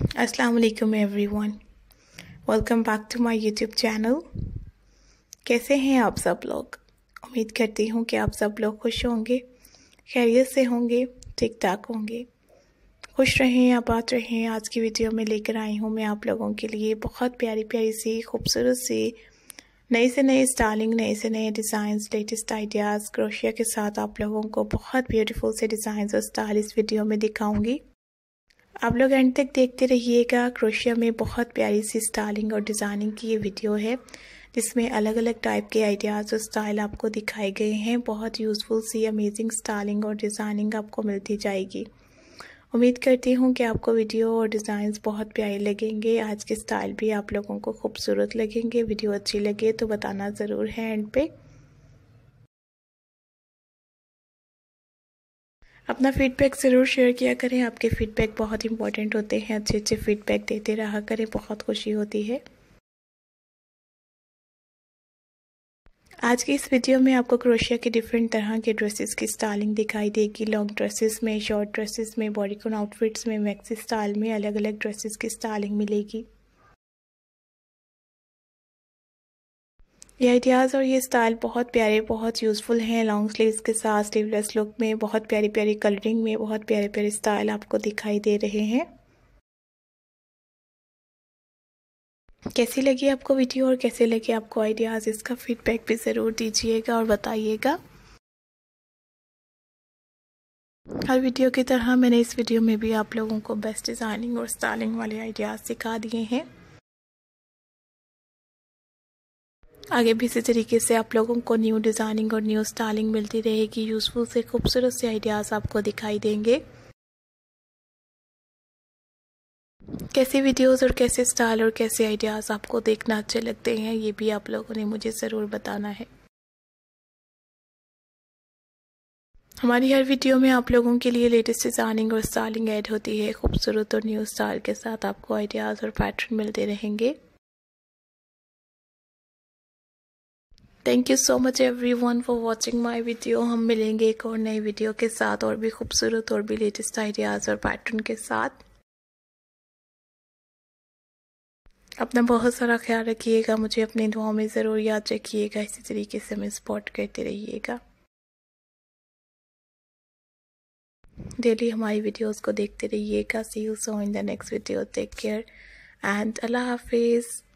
every everyone welcome back to my YouTube channel कैसे हैं आप सब लोग उम्मीद करती हूँ कि आप सब लोग खुश होंगे खैरियत से होंगे ठीक ठाक होंगे खुश रहें आबाद रहें आज की वीडियो में लेकर आई हूँ मैं आप लोगों के लिए बहुत प्यारी प्यारी सी खूबसूरत सी नई से नए स्टाइलिंग नए से नए डिज़ाइंस लेटेस्ट आइडियाज़ क्रोशिया के साथ आप लोगों को बहुत ब्यूटीफुल से डिज़ाइंस और स्टाइल इस वीडियो में दिखाऊंगी आप लोग एंड तक देखते रहिएगा क्रोशिया में बहुत प्यारी सी स्टाइलिंग और डिज़ाइनिंग की ये वीडियो है जिसमें अलग अलग टाइप के आइडियाज़ और स्टाइल आपको दिखाए गए हैं बहुत यूज़फुल सी अमेजिंग स्टाइलिंग और डिज़ाइनिंग आपको मिलती जाएगी उम्मीद करती हूँ कि आपको वीडियो और डिज़ाइंस बहुत प्यारे लगेंगे आज के स्टाइल भी आप लोगों को खूबसूरत लगेंगे वीडियो अच्छी लगे तो बताना ज़रूर है एंड पे अपना फीडबैक ज़रूर शेयर किया करें आपके फीडबैक बहुत इंपॉर्टेंट होते हैं अच्छे अच्छे फीडबैक देते रहा करें बहुत खुशी होती है आज की इस वीडियो में आपको क्रोशिया के डिफरेंट तरह के ड्रेसेस की स्टाइलिंग दिखाई देगी लॉन्ग ड्रेसेस में शॉर्ट ड्रेसेस में बॉडीकॉन आउटफिट्स में मैक्सी स्टाइल में अलग अलग ड्रेसेस की स्टाइलिंग मिलेगी ये आइडियाज़ और ये स्टाइल बहुत प्यारे बहुत यूज़फुल हैं लॉन्ग स्लीव्स के साथ स्लीवलेस लुक में बहुत प्यारी प्यारी कलरिंग में बहुत प्यारे प्यारे स्टाइल आपको दिखाई दे रहे हैं कैसी लगी आपको वीडियो और कैसे लगे आपको आइडियाज़ इसका फीडबैक भी ज़रूर दीजिएगा और बताइएगा हर वीडियो की तरह मैंने इस वीडियो में भी आप लोगों को बेस्ट डिज़ाइनिंग और स्टाइलिंग वाले आइडियाज़ सिखा दिए हैं आगे भी इसी तरीके से आप लोगों को न्यू डिज़ाइनिंग और न्यू स्टाइलिंग मिलती रहेगी यूज़फुल से खूबसूरत से आइडियाज़ आपको दिखाई देंगे कैसे वीडियोस और कैसे स्टाइल और कैसे आइडियाज़ आपको देखना अच्छे लगते हैं ये भी आप लोगों ने मुझे ज़रूर बताना है हमारी हर वीडियो में आप लोगों के लिए लेटेस्ट डिज़ाइनिंग और स्टाइलिंग ऐड होती है खूबसूरत और न्यू स्टाइल के साथ आपको आइडियाज़ और पैटर्न मिलते रहेंगे thank you so much everyone for watching my video हम मिलेंगे एक और नई वीडियो के साथ और भी खूबसूरत और भी लेटेस्ट आइडियाज़ और पैटर्न के साथ अपना बहुत सारा ख्याल रखिएगा मुझे अपनी दुआ में ज़रूर याद रखिएगा इसी तरीके से हमें सपोर्ट करते रहिएगा डेली हमारी वीडियोस को देखते रहिएगा see you so in the next video take care and अल्लाह हाफिज़